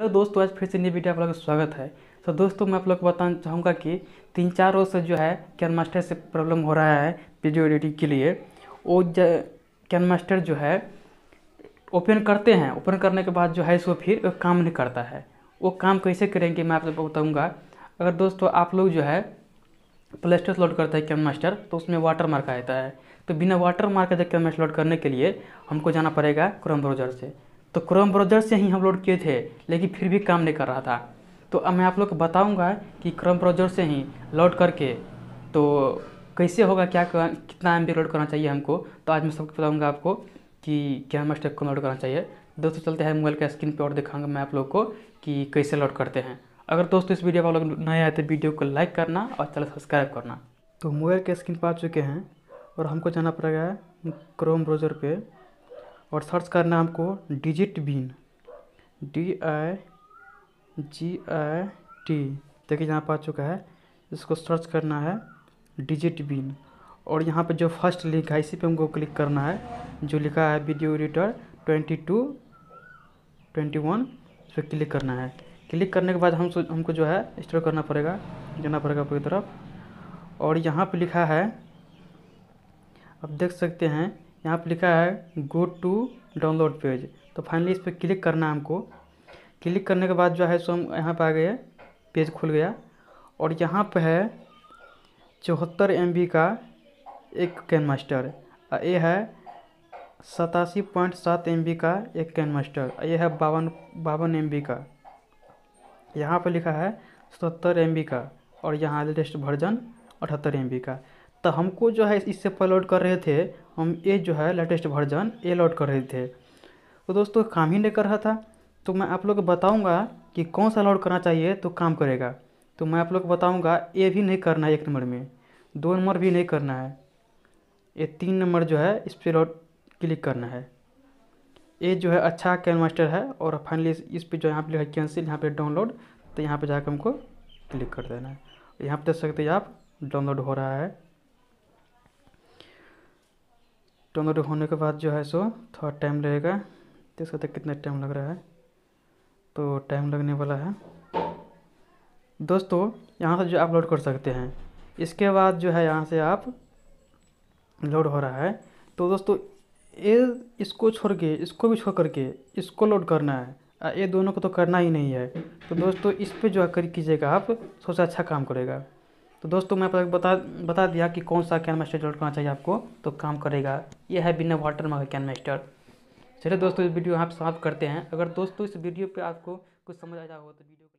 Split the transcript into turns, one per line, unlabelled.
hello दोस्तों आज फिर से नई वीडियो आप लोग का स्वागत है तो दोस्तों मैं आप लोग को बताना चाहूँगा कि तीन चार रोज से जो है कैन मास्टर से प्रॉब्लम हो रहा है वीडियो एडिटिंग के लिए वो कैन मास्टर जो है ओपन करते हैं ओपन करने के बाद जो है सो फिर वो काम नहीं करता है वो काम कैसे करेंगे मैं आप लोग को बताऊँगा अगर दोस्तों आप लोग जो है प्ले स्टोर लोड करता है कैन मास्टर तो उसमें वाटर मार्क आ जाता है तो बिना watermark KineMaster load करने के लिए हमको जाना पड़ेगा क्रोम ब्राउजर से तो क्रोम ब्राउज़र से ही हम लोड किए थे लेकिन फिर भी काम नहीं कर रहा था तो अब मैं आप लोग को बताऊँगा कि क्रोम ब्राउज़र से ही लोड करके तो कैसे होगा क्या कितना एम लोड करना चाहिए हमको तो आज मैं सबको बताऊँगा आपको कि क्या हम स्टेप को लोड करना चाहिए दोस्तों चलते हैं मोबाइल के स्क्रीन पर और दिखाऊंगा मैं आप लोग को कि कैसे लोड करते हैं अगर दोस्तों इस वीडियो पर लोग नए आए तो वीडियो को लाइक करना और चैनल सब्सक्राइब करना तो मोबाइल के स्क्रीन पर आ चुके हैं और हमको जाना पड़ेगा क्रोम ब्राउज़र पे और सर्च करना हमको DigitBin D I G I T देखिए यहाँ पर आ चुका है इसको सर्च करना है डिजिट बिन और यहाँ पर जो फर्स्ट लिंक है इसी पे हमको क्लिक करना है जो लिखा है video editor twenty two twenty one इस पर क्लिक करना है क्लिक करने के बाद हम हमको जो है स्टोर करना पड़ेगा जाना पड़ेगा पूरी तरफ और यहाँ पे लिखा है आप देख सकते हैं यहाँ पर लिखा है गो टू डाउनलोड पेज तो फाइनली इस पर क्लिक करना है हमको क्लिक करने के बाद जो है सो हम यहाँ पर आ गए पेज खुल गया और यहाँ पर है चौहत्तर एम का एक कैन मास्टर ये है सतासी पॉइंट सात एम का एक कैन मास्टर ये है बावन बावन एम का यहाँ पर लिखा है सतहत्तर एम का और यहाँ लेटेस्ट वर्जन अठहत्तर एम का तो हमको जो है इससे लोड कर रहे थे हम ये जो है लेटेस्ट वर्जन ए लोड कर रहे थे तो दोस्तों काम ही नहीं कर रहा था तो मैं आप लोग को बताऊँगा कि कौन सा लोड करना चाहिए तो काम करेगा तो मैं आप लोग को बताऊँगा ए भी नहीं करना है एक नंबर में दो नंबर भी नहीं करना है ये तीन नंबर जो है इस पर लोड क्लिक करना है ये जो है अच्छा कैन मास्टर है और फाइनली इस पर जो यहाँ पर है कैंसिल यहाँ पर डाउनलोड तो यहाँ पर जाकर हमको क्लिक कर देना है यहाँ पर देख सकते हैं आप डाउनलोड हो रहा है टर्न होने के बाद जो है सो थोड़ा टाइम लगेगा देख तक कितना टाइम लग रहा है तो टाइम लगने वाला है दोस्तों यहाँ से जो अपलोड कर सकते हैं इसके बाद जो है यहाँ से आप लोड हो रहा है तो दोस्तों ये इसको छोड़ के इसको भी छोड़ करके इसको लोड करना है ये दोनों को तो करना ही नहीं है तो दोस्तों इस पर जो कर कीजिएगा आप सबसे अच्छा काम करेगा तो दोस्तों मैं आपको बता बता दिया कि कौन सा कैन मास्टर जरूर करना चाहिए आपको तो काम करेगा यह है बिना वाटर मगर कैन मास्टर चलिए दोस्तों इस वीडियो आप समाप्त करते हैं अगर दोस्तों इस वीडियो पे आपको कुछ समझ आ हो तो वीडियो